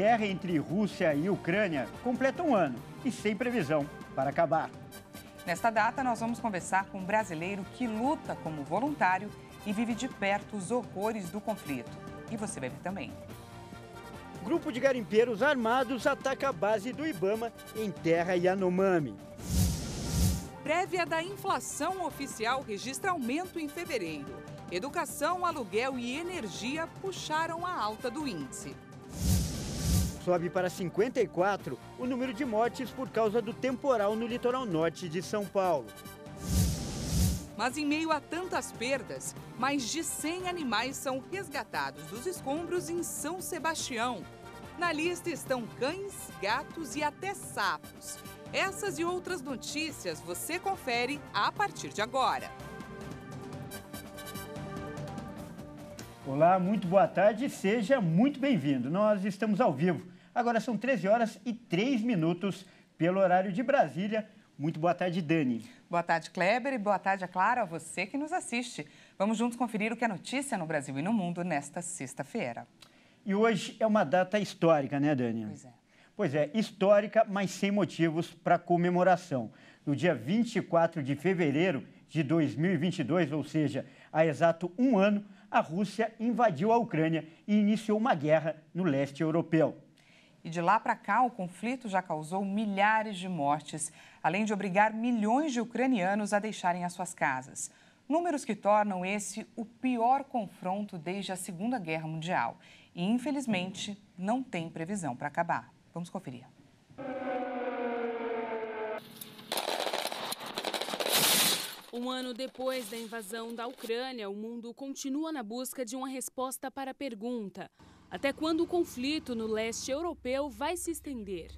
guerra entre Rússia e Ucrânia completa um ano e sem previsão para acabar. Nesta data, nós vamos conversar com um brasileiro que luta como voluntário e vive de perto os horrores do conflito. E você vai ver também. Grupo de garimpeiros armados ataca a base do Ibama em terra Yanomami. Prévia da inflação oficial registra aumento em fevereiro. Educação, aluguel e energia puxaram a alta do índice. Sobe para 54 o número de mortes por causa do temporal no litoral norte de São Paulo. Mas em meio a tantas perdas, mais de 100 animais são resgatados dos escombros em São Sebastião. Na lista estão cães, gatos e até sapos. Essas e outras notícias você confere a partir de agora. Olá, muito boa tarde, seja muito bem-vindo. Nós estamos ao vivo Agora são 13 horas e 3 minutos pelo horário de Brasília. Muito boa tarde, Dani. Boa tarde, Kleber, e boa tarde, é claro, a você que nos assiste. Vamos juntos conferir o que é notícia no Brasil e no mundo nesta sexta-feira. E hoje é uma data histórica, né, Dani? Pois é. Pois é, histórica, mas sem motivos para comemoração. No dia 24 de fevereiro de 2022, ou seja, há exato um ano, a Rússia invadiu a Ucrânia e iniciou uma guerra no leste europeu. E de lá para cá, o conflito já causou milhares de mortes, além de obrigar milhões de ucranianos a deixarem as suas casas. Números que tornam esse o pior confronto desde a Segunda Guerra Mundial. E, infelizmente, não tem previsão para acabar. Vamos conferir. Um ano depois da invasão da Ucrânia, o mundo continua na busca de uma resposta para a pergunta: até quando o conflito no leste europeu vai se estender.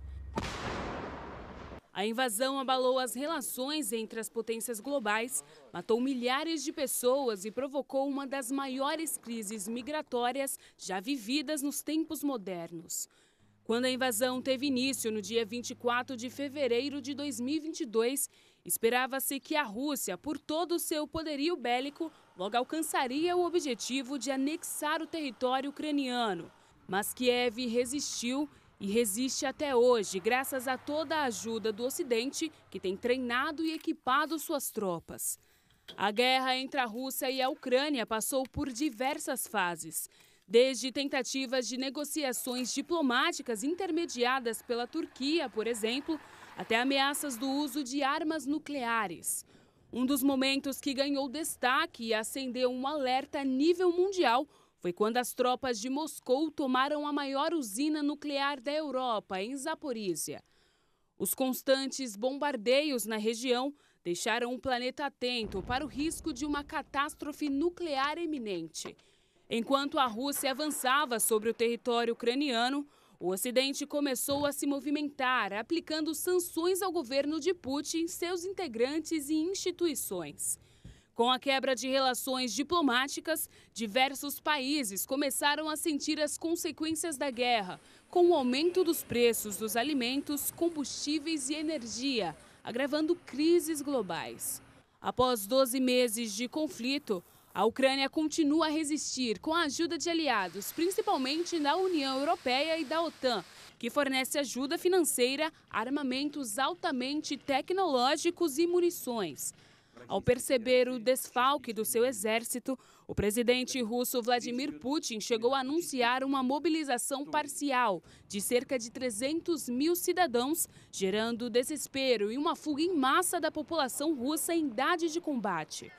A invasão abalou as relações entre as potências globais, matou milhares de pessoas e provocou uma das maiores crises migratórias já vividas nos tempos modernos. Quando a invasão teve início no dia 24 de fevereiro de 2022, Esperava-se que a Rússia, por todo o seu poderio bélico, logo alcançaria o objetivo de anexar o território ucraniano. Mas Kiev resistiu e resiste até hoje, graças a toda a ajuda do Ocidente, que tem treinado e equipado suas tropas. A guerra entre a Rússia e a Ucrânia passou por diversas fases. Desde tentativas de negociações diplomáticas intermediadas pela Turquia, por exemplo, até ameaças do uso de armas nucleares. Um dos momentos que ganhou destaque e acendeu um alerta a nível mundial foi quando as tropas de Moscou tomaram a maior usina nuclear da Europa, em Zaporizhia. Os constantes bombardeios na região deixaram o planeta atento para o risco de uma catástrofe nuclear iminente. Enquanto a Rússia avançava sobre o território ucraniano, o Ocidente começou a se movimentar, aplicando sanções ao governo de Putin, seus integrantes e instituições. Com a quebra de relações diplomáticas, diversos países começaram a sentir as consequências da guerra, com o aumento dos preços dos alimentos, combustíveis e energia, agravando crises globais. Após 12 meses de conflito, a Ucrânia continua a resistir com a ajuda de aliados, principalmente da União Europeia e da OTAN, que fornece ajuda financeira, armamentos altamente tecnológicos e munições. Ao perceber o desfalque do seu exército, o presidente russo Vladimir Putin chegou a anunciar uma mobilização parcial de cerca de 300 mil cidadãos, gerando desespero e uma fuga em massa da população russa em idade de combate.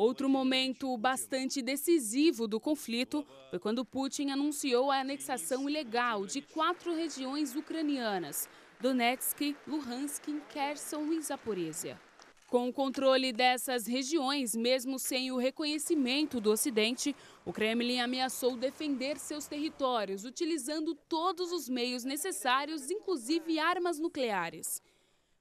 Outro momento bastante decisivo do conflito foi quando Putin anunciou a anexação ilegal de quatro regiões ucranianas: Donetsk, Luhansk, Kherson e Zaporizhia. Com o controle dessas regiões, mesmo sem o reconhecimento do Ocidente, o Kremlin ameaçou defender seus territórios, utilizando todos os meios necessários, inclusive armas nucleares.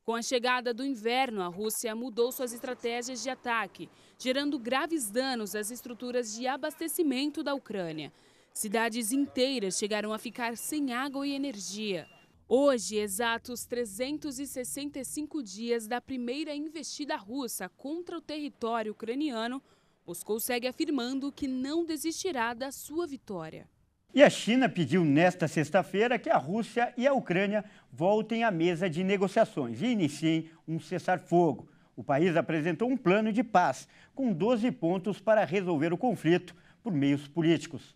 Com a chegada do inverno, a Rússia mudou suas estratégias de ataque gerando graves danos às estruturas de abastecimento da Ucrânia. Cidades inteiras chegaram a ficar sem água e energia. Hoje, exatos 365 dias da primeira investida russa contra o território ucraniano, Moscou segue afirmando que não desistirá da sua vitória. E a China pediu nesta sexta-feira que a Rússia e a Ucrânia voltem à mesa de negociações e iniciem um cessar-fogo o país apresentou um plano de paz, com 12 pontos para resolver o conflito por meios políticos.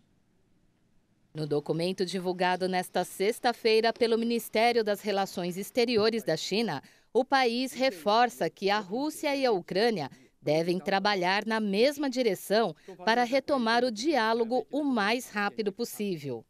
No documento divulgado nesta sexta-feira pelo Ministério das Relações Exteriores da China, o país reforça que a Rússia e a Ucrânia devem trabalhar na mesma direção para retomar o diálogo o mais rápido possível.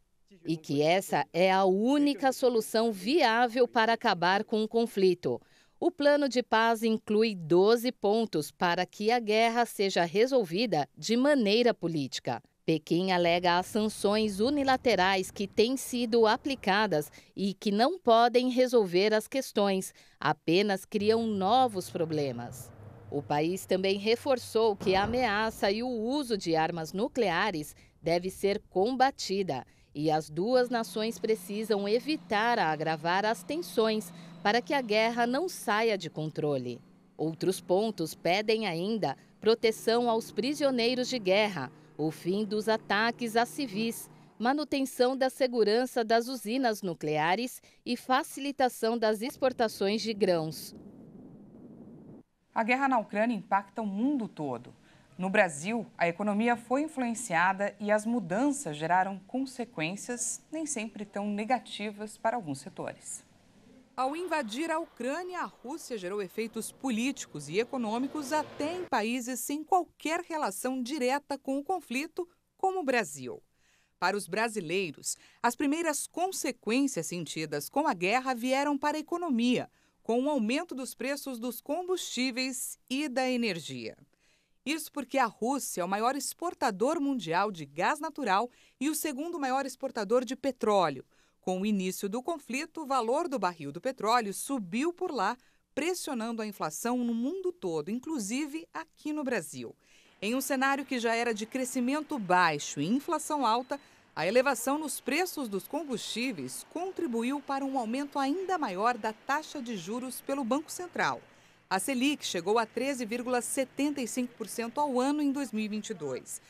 E que essa é a única solução viável para acabar com o conflito. O plano de paz inclui 12 pontos para que a guerra seja resolvida de maneira política. Pequim alega as sanções unilaterais que têm sido aplicadas e que não podem resolver as questões, apenas criam novos problemas. O país também reforçou que a ameaça e o uso de armas nucleares deve ser combatida e as duas nações precisam evitar agravar as tensões para que a guerra não saia de controle. Outros pontos pedem ainda proteção aos prisioneiros de guerra, o fim dos ataques a civis, manutenção da segurança das usinas nucleares e facilitação das exportações de grãos. A guerra na Ucrânia impacta o mundo todo. No Brasil, a economia foi influenciada e as mudanças geraram consequências nem sempre tão negativas para alguns setores. Ao invadir a Ucrânia, a Rússia gerou efeitos políticos e econômicos até em países sem qualquer relação direta com o conflito, como o Brasil. Para os brasileiros, as primeiras consequências sentidas com a guerra vieram para a economia, com o aumento dos preços dos combustíveis e da energia. Isso porque a Rússia é o maior exportador mundial de gás natural e o segundo maior exportador de petróleo com o início do conflito, o valor do barril do petróleo subiu por lá, pressionando a inflação no mundo todo, inclusive aqui no Brasil. Em um cenário que já era de crescimento baixo e inflação alta, a elevação nos preços dos combustíveis contribuiu para um aumento ainda maior da taxa de juros pelo Banco Central. A Selic chegou a 13,75% ao ano em 2022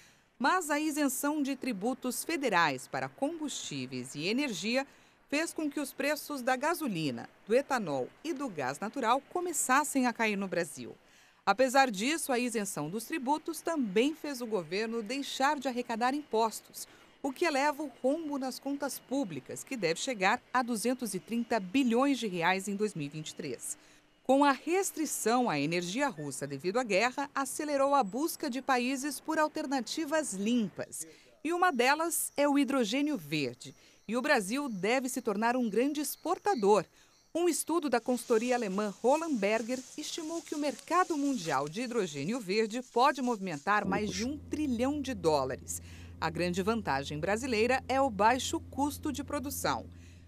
mas a isenção de tributos federais para combustíveis e energia fez com que os preços da gasolina, do etanol e do gás natural começassem a cair no Brasil. Apesar disso, a isenção dos tributos também fez o governo deixar de arrecadar impostos, o que eleva o rombo nas contas públicas, que deve chegar a 230 bilhões de reais em 2023. Com a restrição à energia russa devido à guerra, acelerou a busca de países por alternativas limpas. E uma delas é o hidrogênio verde. E o Brasil deve se tornar um grande exportador. Um estudo da consultoria alemã Roland Berger estimou que o mercado mundial de hidrogênio verde pode movimentar mais de um trilhão de dólares. A grande vantagem brasileira é o baixo custo de produção.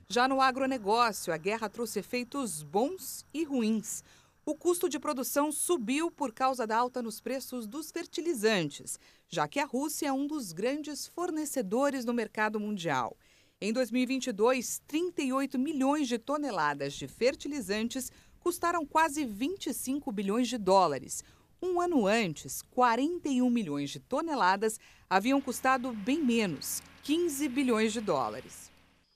Já no agronegócio, a guerra trouxe efeitos bons e ruins. O custo de produção subiu por causa da alta nos preços dos fertilizantes, já que a Rússia é um dos grandes fornecedores no mercado mundial. Em 2022, 38 milhões de toneladas de fertilizantes custaram quase 25 bilhões de dólares. Um ano antes, 41 milhões de toneladas haviam custado bem menos, 15 bilhões de dólares.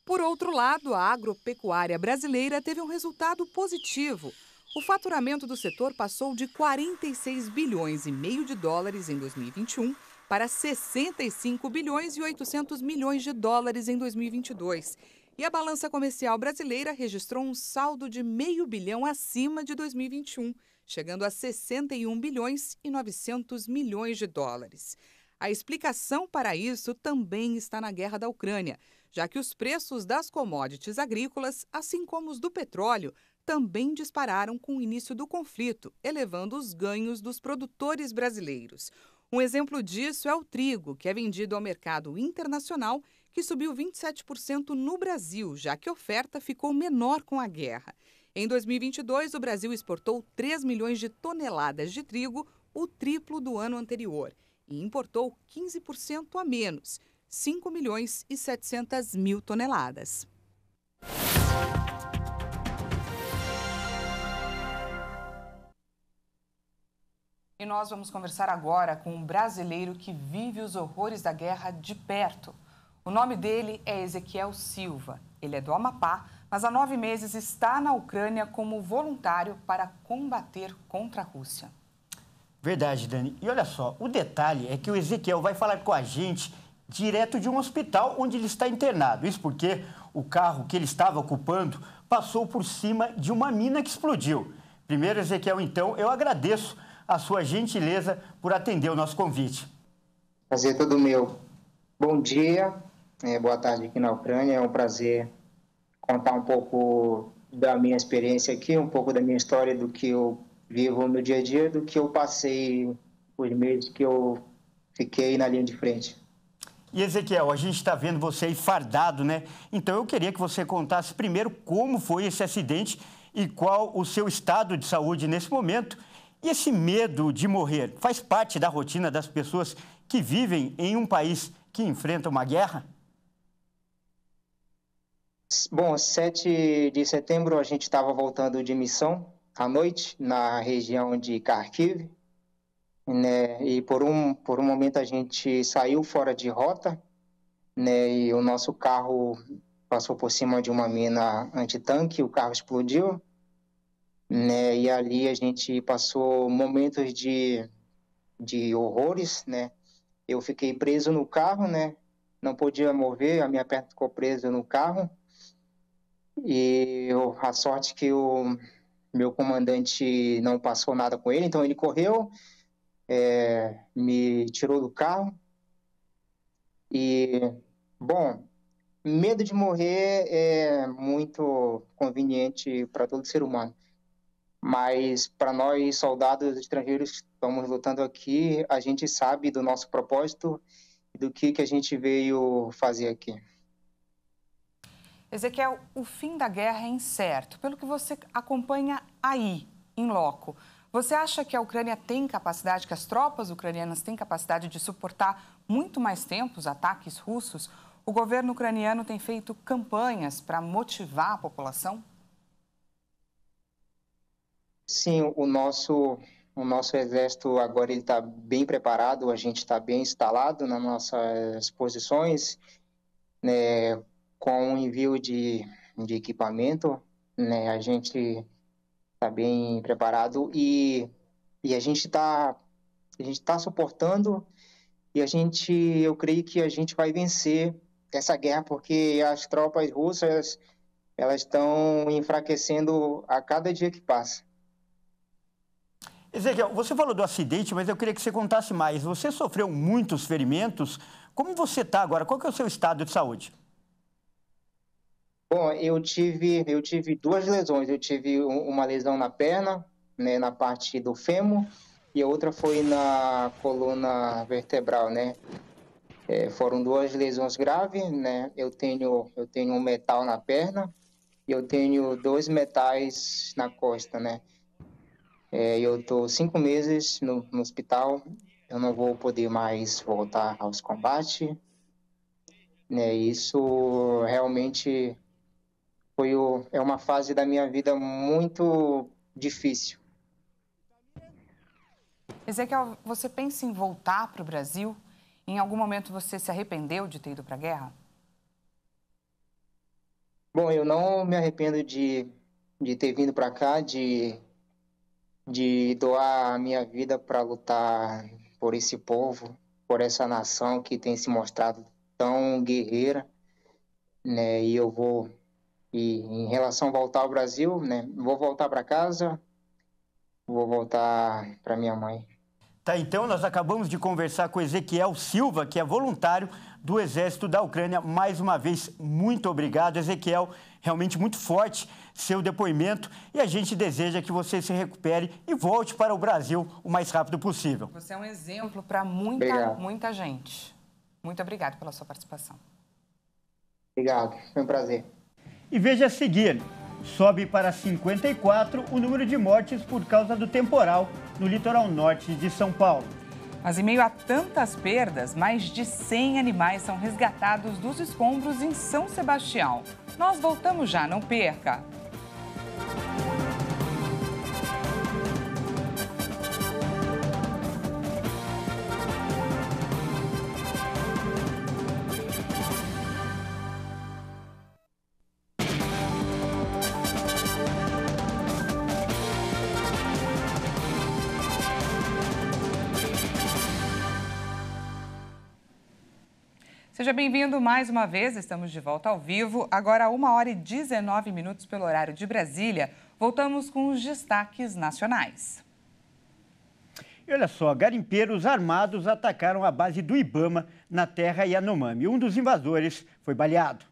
Por outro lado, a agropecuária brasileira teve um resultado positivo. O faturamento do setor passou de 46 bilhões e meio de dólares em 2021 para 65 bilhões e 800 milhões de dólares em 2022. E a balança comercial brasileira registrou um saldo de meio bilhão acima de 2021, chegando a 61 bilhões e 900 milhões de dólares. A explicação para isso também está na guerra da Ucrânia, já que os preços das commodities agrícolas, assim como os do petróleo, também dispararam com o início do conflito, elevando os ganhos dos produtores brasileiros. Um exemplo disso é o trigo, que é vendido ao mercado internacional, que subiu 27% no Brasil, já que a oferta ficou menor com a guerra. Em 2022, o Brasil exportou 3 milhões de toneladas de trigo, o triplo do ano anterior, e importou 15% a menos. 5 milhões e 700 mil toneladas. E nós vamos conversar agora com um brasileiro que vive os horrores da guerra de perto. O nome dele é Ezequiel Silva. Ele é do Amapá, mas há nove meses está na Ucrânia como voluntário para combater contra a Rússia. Verdade, Dani. E olha só, o detalhe é que o Ezequiel vai falar com a gente direto de um hospital onde ele está internado. Isso porque o carro que ele estava ocupando passou por cima de uma mina que explodiu. Primeiro, Ezequiel, então, eu agradeço a sua gentileza por atender o nosso convite. Prazer é todo meu. Bom dia, é, boa tarde aqui na Ucrânia. É um prazer contar um pouco da minha experiência aqui, um pouco da minha história, do que eu vivo no dia a dia, do que eu passei os meses que eu fiquei na linha de frente. E Ezequiel, a gente está vendo você aí fardado, né? Então eu queria que você contasse primeiro como foi esse acidente e qual o seu estado de saúde nesse momento. E esse medo de morrer faz parte da rotina das pessoas que vivem em um país que enfrenta uma guerra? Bom, 7 de setembro a gente estava voltando de missão à noite na região de Kharkiv, né? E por um por um momento a gente saiu fora de rota, né? E o nosso carro passou por cima de uma mina antitanque, o carro explodiu, né? E ali a gente passou momentos de de horrores, né? Eu fiquei preso no carro, né? Não podia mover, a minha perna ficou presa no carro. E eu, a sorte que o meu comandante não passou nada com ele, então ele correu, é, me tirou do carro. E, bom, medo de morrer é muito conveniente para todo ser humano. Mas para nós, soldados estrangeiros que estamos lutando aqui, a gente sabe do nosso propósito e do que, que a gente veio fazer aqui. Ezequiel, o fim da guerra é incerto. Pelo que você acompanha aí, em loco, você acha que a Ucrânia tem capacidade, que as tropas ucranianas têm capacidade de suportar muito mais tempo os ataques russos? O governo ucraniano tem feito campanhas para motivar a população? Sim, o nosso o nosso exército agora ele está bem preparado, a gente está bem instalado nas nossas posições, né, com o envio de, de equipamento, né, a gente tá bem preparado e, e a gente está a gente tá suportando e a gente eu creio que a gente vai vencer essa guerra porque as tropas russas elas estão enfraquecendo a cada dia que passa. Ezequiel, você falou do acidente, mas eu queria que você contasse mais. Você sofreu muitos ferimentos. Como você está agora? Qual é o seu estado de saúde? Bom, eu tive, eu tive duas lesões. Eu tive uma lesão na perna, né, na parte do fêmur, e a outra foi na coluna vertebral, né? É, foram duas lesões graves, né? Eu tenho, eu tenho um metal na perna e eu tenho dois metais na costa, né? É, eu tô cinco meses no, no hospital, eu não vou poder mais voltar aos combates, né? Isso realmente foi o, é uma fase da minha vida muito difícil. Ezequiel, você pensa em voltar para o Brasil? Em algum momento você se arrependeu de ter ido para a guerra? Bom, eu não me arrependo de, de ter vindo para cá, de, de doar a minha vida para lutar por esse povo, por essa nação que tem se mostrado tão guerreira. Né? E eu vou e em relação a voltar ao Brasil, né? Vou voltar para casa, vou voltar para minha mãe. Tá, então nós acabamos de conversar com Ezequiel Silva, que é voluntário do Exército da Ucrânia. Mais uma vez, muito obrigado, Ezequiel. Realmente muito forte seu depoimento e a gente deseja que você se recupere e volte para o Brasil o mais rápido possível. Você é um exemplo para muita, obrigado. muita gente. Muito obrigado pela sua participação. Obrigado, foi um prazer. E veja a seguir: sobe para 54 o número de mortes por causa do temporal no litoral norte de São Paulo. Mas em meio a tantas perdas, mais de 100 animais são resgatados dos escombros em São Sebastião. Nós voltamos já, não perca! Seja bem-vindo mais uma vez, estamos de volta ao vivo, agora 1 hora e 19 minutos pelo horário de Brasília. Voltamos com os destaques nacionais. E olha só, garimpeiros armados atacaram a base do Ibama na terra Yanomami. Um dos invasores foi baleado.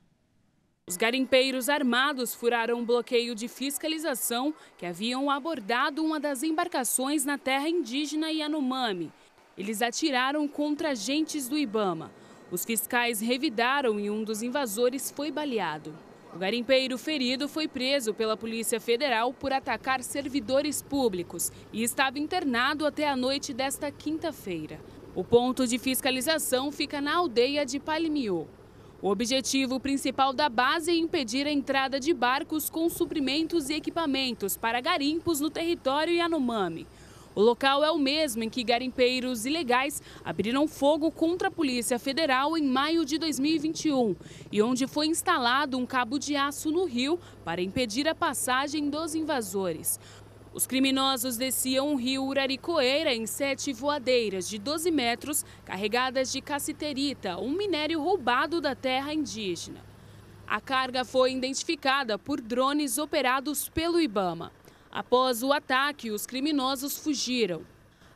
Os garimpeiros armados furaram um bloqueio de fiscalização que haviam abordado uma das embarcações na terra indígena Yanomami. Eles atiraram contra agentes do Ibama. Os fiscais revidaram e um dos invasores foi baleado. O garimpeiro ferido foi preso pela Polícia Federal por atacar servidores públicos e estava internado até a noite desta quinta-feira. O ponto de fiscalização fica na aldeia de Palimiô. O objetivo principal da base é impedir a entrada de barcos com suprimentos e equipamentos para garimpos no território Yanomami. O local é o mesmo em que garimpeiros ilegais abriram fogo contra a Polícia Federal em maio de 2021 e onde foi instalado um cabo de aço no rio para impedir a passagem dos invasores. Os criminosos desciam o rio Uraricoeira em sete voadeiras de 12 metros, carregadas de cassiterita, um minério roubado da terra indígena. A carga foi identificada por drones operados pelo Ibama. Após o ataque, os criminosos fugiram.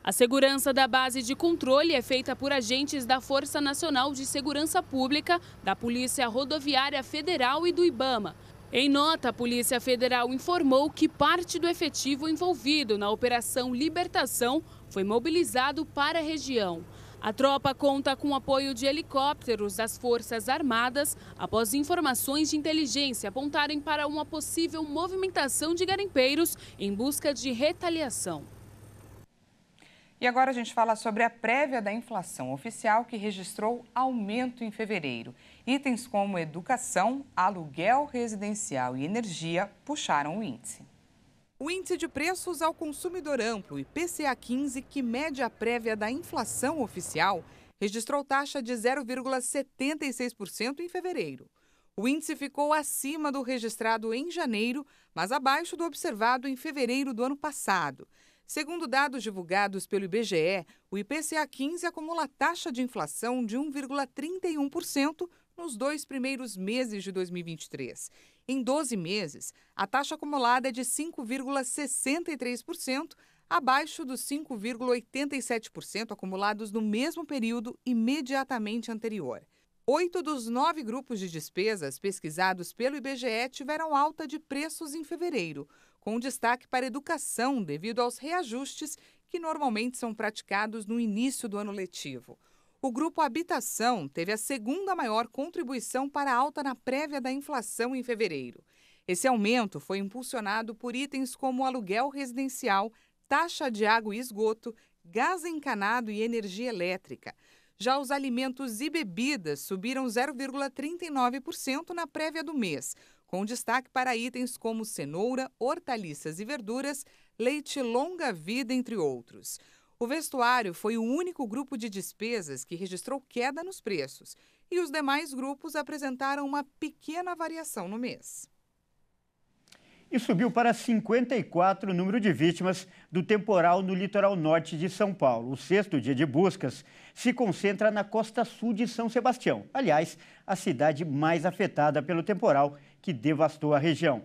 A segurança da base de controle é feita por agentes da Força Nacional de Segurança Pública, da Polícia Rodoviária Federal e do IBAMA. Em nota, a Polícia Federal informou que parte do efetivo envolvido na Operação Libertação foi mobilizado para a região. A tropa conta com o apoio de helicópteros das Forças Armadas após informações de inteligência apontarem para uma possível movimentação de garimpeiros em busca de retaliação. E agora a gente fala sobre a prévia da inflação oficial que registrou aumento em fevereiro. Itens como educação, aluguel residencial e energia puxaram o índice. O Índice de Preços ao Consumidor Amplo, IPCA 15, que mede a prévia da inflação oficial, registrou taxa de 0,76% em fevereiro. O índice ficou acima do registrado em janeiro, mas abaixo do observado em fevereiro do ano passado. Segundo dados divulgados pelo IBGE, o IPCA 15 acumula taxa de inflação de 1,31% nos dois primeiros meses de 2023. Em 12 meses, a taxa acumulada é de 5,63%, abaixo dos 5,87% acumulados no mesmo período imediatamente anterior. Oito dos nove grupos de despesas pesquisados pelo IBGE tiveram alta de preços em fevereiro, com destaque para educação devido aos reajustes que normalmente são praticados no início do ano letivo. O grupo Habitação teve a segunda maior contribuição para a alta na prévia da inflação em fevereiro. Esse aumento foi impulsionado por itens como aluguel residencial, taxa de água e esgoto, gás encanado e energia elétrica. Já os alimentos e bebidas subiram 0,39% na prévia do mês, com destaque para itens como cenoura, hortaliças e verduras, leite longa-vida, entre outros. O vestuário foi o único grupo de despesas que registrou queda nos preços, e os demais grupos apresentaram uma pequena variação no mês. E subiu para 54 o número de vítimas do temporal no litoral norte de São Paulo. O sexto dia de buscas se concentra na costa sul de São Sebastião, aliás, a cidade mais afetada pelo temporal que devastou a região.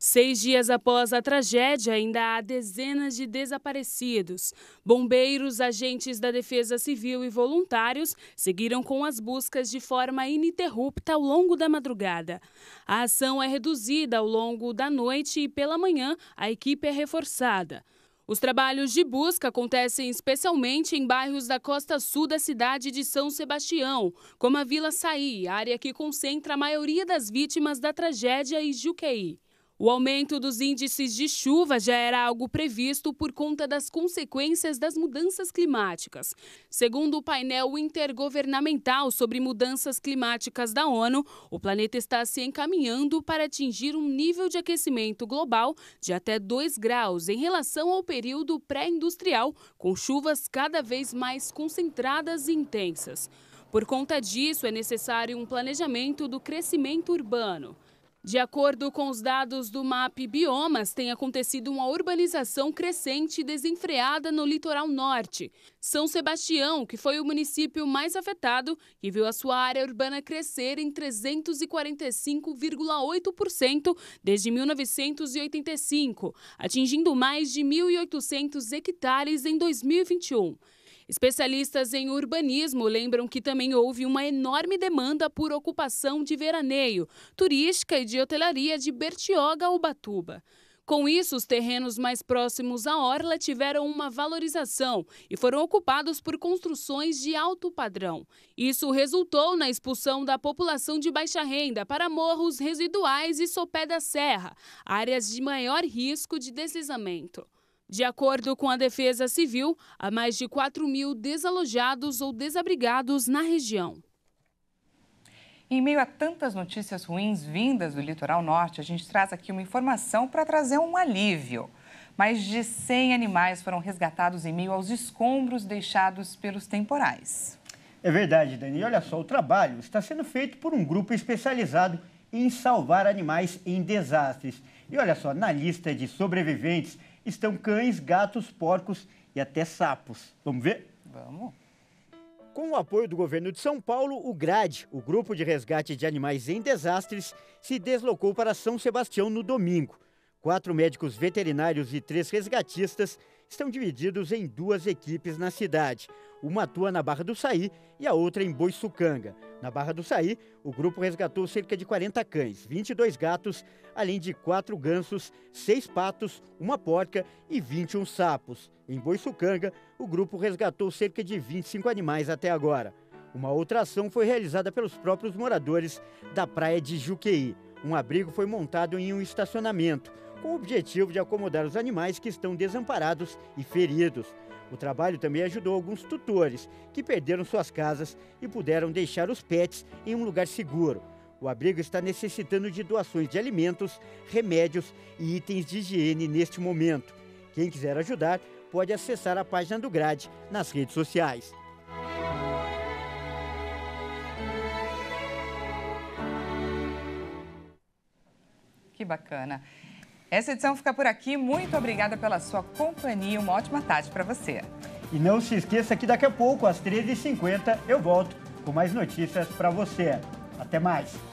Seis dias após a tragédia, ainda há dezenas de desaparecidos. Bombeiros, agentes da Defesa Civil e voluntários seguiram com as buscas de forma ininterrupta ao longo da madrugada. A ação é reduzida ao longo da noite e pela manhã a equipe é reforçada. Os trabalhos de busca acontecem especialmente em bairros da costa sul da cidade de São Sebastião, como a Vila Saí, área que concentra a maioria das vítimas da tragédia e Juqueí. O aumento dos índices de chuva já era algo previsto por conta das consequências das mudanças climáticas. Segundo o painel intergovernamental sobre mudanças climáticas da ONU, o planeta está se encaminhando para atingir um nível de aquecimento global de até 2 graus em relação ao período pré-industrial, com chuvas cada vez mais concentradas e intensas. Por conta disso, é necessário um planejamento do crescimento urbano. De acordo com os dados do MAP Biomas, tem acontecido uma urbanização crescente e desenfreada no litoral norte. São Sebastião, que foi o município mais afetado e viu a sua área urbana crescer em 345,8% desde 1985, atingindo mais de 1.800 hectares em 2021. Especialistas em urbanismo lembram que também houve uma enorme demanda por ocupação de veraneio, turística e de hotelaria de Bertioga a Ubatuba. Com isso, os terrenos mais próximos à orla tiveram uma valorização e foram ocupados por construções de alto padrão. Isso resultou na expulsão da população de baixa renda para morros residuais e sopé da serra, áreas de maior risco de deslizamento. De acordo com a Defesa Civil, há mais de 4 mil desalojados ou desabrigados na região. Em meio a tantas notícias ruins vindas do litoral norte, a gente traz aqui uma informação para trazer um alívio. Mais de 100 animais foram resgatados em meio aos escombros deixados pelos temporais. É verdade, Dani. Olha só, o trabalho está sendo feito por um grupo especializado em salvar animais em desastres. E olha só, na lista de sobreviventes estão cães, gatos, porcos e até sapos. Vamos ver? Vamos. Com o apoio do governo de São Paulo, o GRAD, o Grupo de Resgate de Animais em Desastres, se deslocou para São Sebastião no domingo. Quatro médicos veterinários e três resgatistas estão divididos em duas equipes na cidade. Uma atua na Barra do Saí e a outra em Boiçucanga. Na Barra do Saí, o grupo resgatou cerca de 40 cães, 22 gatos, além de quatro gansos, seis patos, uma porca e 21 sapos. Em Boiçucanga, o grupo resgatou cerca de 25 animais até agora. Uma outra ação foi realizada pelos próprios moradores da praia de Juqueí. Um abrigo foi montado em um estacionamento com o objetivo de acomodar os animais que estão desamparados e feridos. O trabalho também ajudou alguns tutores que perderam suas casas e puderam deixar os pets em um lugar seguro. O abrigo está necessitando de doações de alimentos, remédios e itens de higiene neste momento. Quem quiser ajudar pode acessar a página do Grade nas redes sociais. Que bacana. Essa edição fica por aqui. Muito obrigada pela sua companhia. Uma ótima tarde para você. E não se esqueça que daqui a pouco, às 13h50, eu volto com mais notícias para você. Até mais!